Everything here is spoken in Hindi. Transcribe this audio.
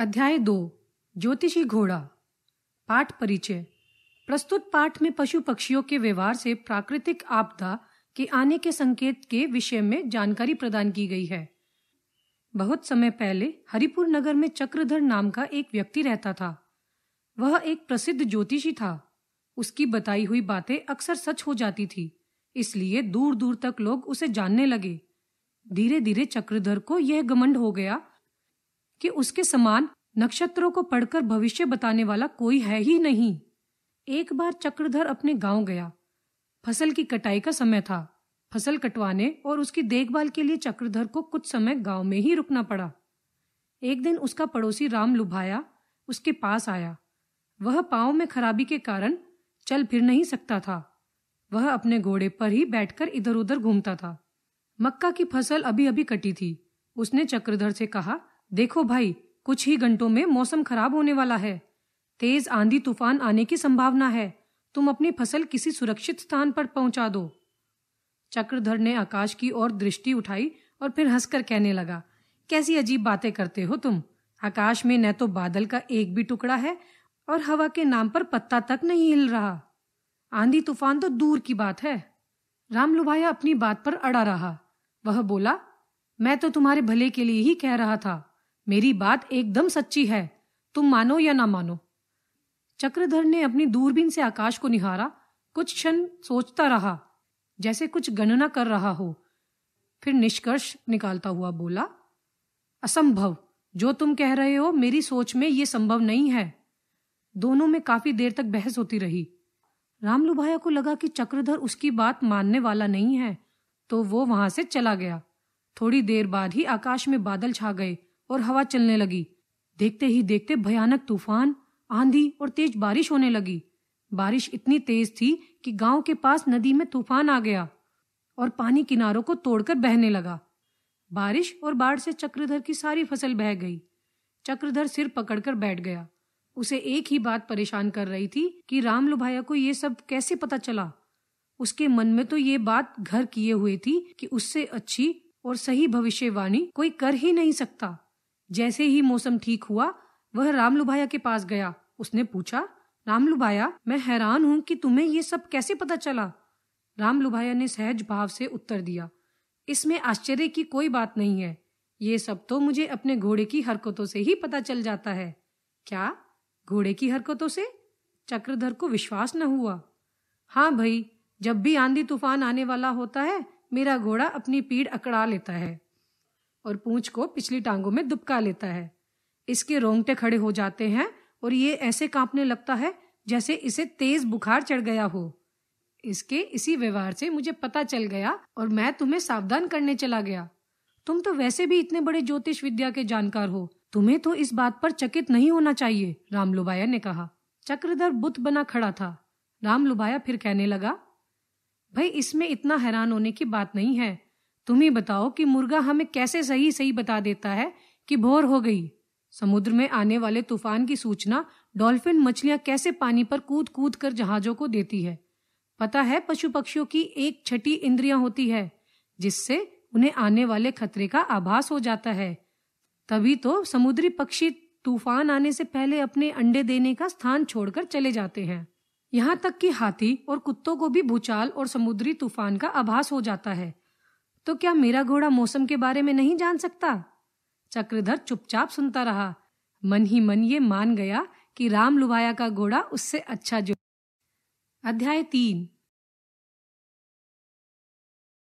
अध्याय दो ज्योतिषी घोड़ा पाठ परिचय प्रस्तुत पाठ में पशु पक्षियों के व्यवहार से प्राकृतिक आपदा के आने के संकेत के विषय में जानकारी प्रदान की गई है बहुत समय पहले हरिपुर नगर में चक्रधर नाम का एक व्यक्ति रहता था वह एक प्रसिद्ध ज्योतिषी था उसकी बताई हुई बातें अक्सर सच हो जाती थी इसलिए दूर दूर तक लोग उसे जानने लगे धीरे धीरे चक्रधर को यह घमंड हो गया कि उसके समान नक्षत्रों को पढ़कर भविष्य बताने वाला कोई है ही नहीं एक बार चक्रधर अपने गांव गया फसल की कटाई का समय था फसल कटवाने और उसकी देखभाल के लिए चक्रधर को कुछ समय गांव में ही रुकना पड़ा एक दिन उसका पड़ोसी राम लुभाया उसके पास आया वह पाँव में खराबी के कारण चल फिर नहीं सकता था वह अपने घोड़े पर ही बैठकर इधर उधर घूमता था मक्का की फसल अभी अभी कटी थी उसने चक्रधर से कहा देखो भाई कुछ ही घंटों में मौसम खराब होने वाला है तेज आंधी तूफान आने की संभावना है तुम अपनी फसल किसी सुरक्षित स्थान पर पहुंचा दो चक्रधर ने आकाश की ओर दृष्टि उठाई और फिर हंसकर कहने लगा कैसी अजीब बातें करते हो तुम आकाश में न तो बादल का एक भी टुकड़ा है और हवा के नाम पर पत्ता तक नहीं हिल रहा आंधी तूफान तो दूर की बात है राम लुभाया अपनी बात पर अड़ा रहा वह बोला मैं तो तुम्हारे भले के लिए ही कह रहा था मेरी बात एकदम सच्ची है तुम मानो या ना मानो चक्रधर ने अपनी दूरबीन से आकाश को निहारा कुछ क्षण सोचता रहा जैसे कुछ गणना कर रहा हो फिर निष्कर्ष निकालता हुआ बोला असंभव जो तुम कह रहे हो मेरी सोच में ये संभव नहीं है दोनों में काफी देर तक बहस होती रही रामलुभाया को लगा कि चक्रधर उसकी बात मानने वाला नहीं है तो वो वहां से चला गया थोड़ी देर बाद ही आकाश में बादल छा गए और हवा चलने लगी देखते ही देखते भयानक तूफान आंधी और तेज बारिश होने लगी बारिश इतनी तेज थी कि गांव के पास नदी में तूफान आ गया और पानी किनारों को तोड़कर बहने लगा बारिश और बाढ़ से चक्रधर की सारी फसल बह गई चक्रधर सिर पकड़कर बैठ गया उसे एक ही बात परेशान कर रही थी कि राम लुभाया को ये सब कैसे पता चला उसके मन में तो ये बात घर किए हुए थी कि उससे अच्छी और सही भविष्यवाणी कोई कर ही नहीं सकता जैसे ही मौसम ठीक हुआ वह रामलू भाया के पास गया उसने पूछा रामलू भाया मैं हैरान हूँ कि तुम्हें ये सब कैसे पता चला रामलू भाया ने सहज भाव से उत्तर दिया इसमें आश्चर्य की कोई बात नहीं है ये सब तो मुझे अपने घोड़े की हरकतों से ही पता चल जाता है क्या घोड़े की हरकतों से चक्रधर को विश्वास न हुआ हाँ भाई जब भी आंधी तूफान आने वाला होता है मेरा घोड़ा अपनी पीड़ अकड़ा लेता है और पूंछ को पिछली टांगों में दुबका लेता है इसके रोंगटे खड़े हो जाते हैं और ये ऐसे कांपने लगता है जैसे इसे तेज बुखार चढ़ गया हो इसके इसी व्यवहार से मुझे पता चल गया और मैं तुम्हें सावधान करने चला गया तुम तो वैसे भी इतने बड़े ज्योतिष विद्या के जानकार हो तुम्हें तो इस बात पर चकित नहीं होना चाहिए राम लुबाया ने कहा चक्रधर बुत बना खड़ा था राम फिर कहने लगा भाई इसमें इतना हैरान होने की बात नहीं है तुम ही बताओ कि मुर्गा हमें कैसे सही सही बता देता है कि भोर हो गई समुद्र में आने वाले तूफान की सूचना डॉल्फिन मछलियां कैसे पानी पर कूद कूद कर जहाजों को देती है पता है पशु पक्षियों की एक छठी इंद्रिया होती है जिससे उन्हें आने वाले खतरे का आभास हो जाता है तभी तो समुद्री पक्षी तूफान आने से पहले अपने अंडे देने का स्थान छोड़कर चले जाते हैं यहाँ तक कि हाथी और कुत्तों को भी भूचाल और समुद्री तूफान का आभास हो जाता है तो क्या मेरा घोड़ा मौसम के बारे में नहीं जान सकता चक्रधर चुपचाप सुनता रहा मन ही मन ये मान गया कि राम लुभाया का घोड़ा उससे अच्छा जो अध्याय तीन